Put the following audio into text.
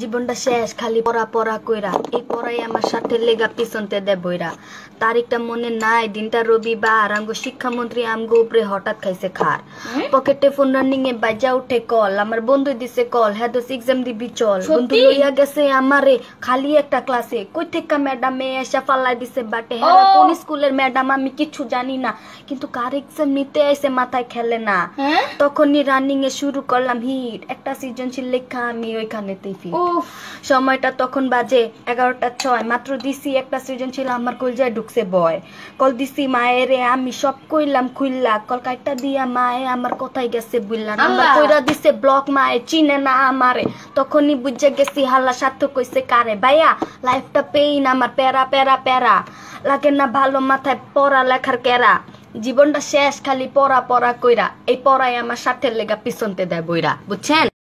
জীবনটা শেষ খালি পড়া পড়া কইরা এই পড়াই আমার সাথে লেগা পিছনতে দে বইরা তারিখটা মনে নাই দিনটা রবিবার আমগো শিক্ষামন্ত্রী আমগো উপরে হঠাৎ খাইছে খার পকেটে ফোন রানিং এ বাজা উঠে কল আমার বন্ধু দিছে কল হ্যাঁ দোষ এক্সাম দিবি চল বন্ধু লইয়া গেছে আমারে খালি একটা ক্লাসে কই থেকে ম্যাডাম এ এসে ফাল্লাই দিছে বাটে হ্যাঁ কোন স্কুলের ম্যাডাম আমি কিছু জানি না কিন্তু কার এক্সাম নিতে এসে মাথায় খেলে না হ্যাঁ? তখনই রানিং এ শুরু করলাম হিট একটা সৃজনশীল লেখা আমি ওইখানেতেই ফিরি সময়টা তখন বাজে এগারোটা ছয় মাত্র দিছি একটা সৃজনশীল আমার কলজায় ঢুকছে বয় কল দিছি মায়েরে আমি সব কইলাম খুললা কল কাইটা দিয়া মায়ে আমার কোথায় গেছে বুললা নাম্বার কইরা দিছে ব্লক মায়ে চিনে না আমারে তখনই বুঝে গেছি হাল্লা সার্থ কইছে কারে ভাইয়া লাইফটা পেইন আমার প্যারা প্যারা প্যারা লাগে না ভালো মাথায় পড়া লেখার কেরা জীবনটা শেষ খালি পড়া পড়া কইরা এই পড়ায় আমার সাথে লেগা পিছনতে দেয় বইরা বুঝছেন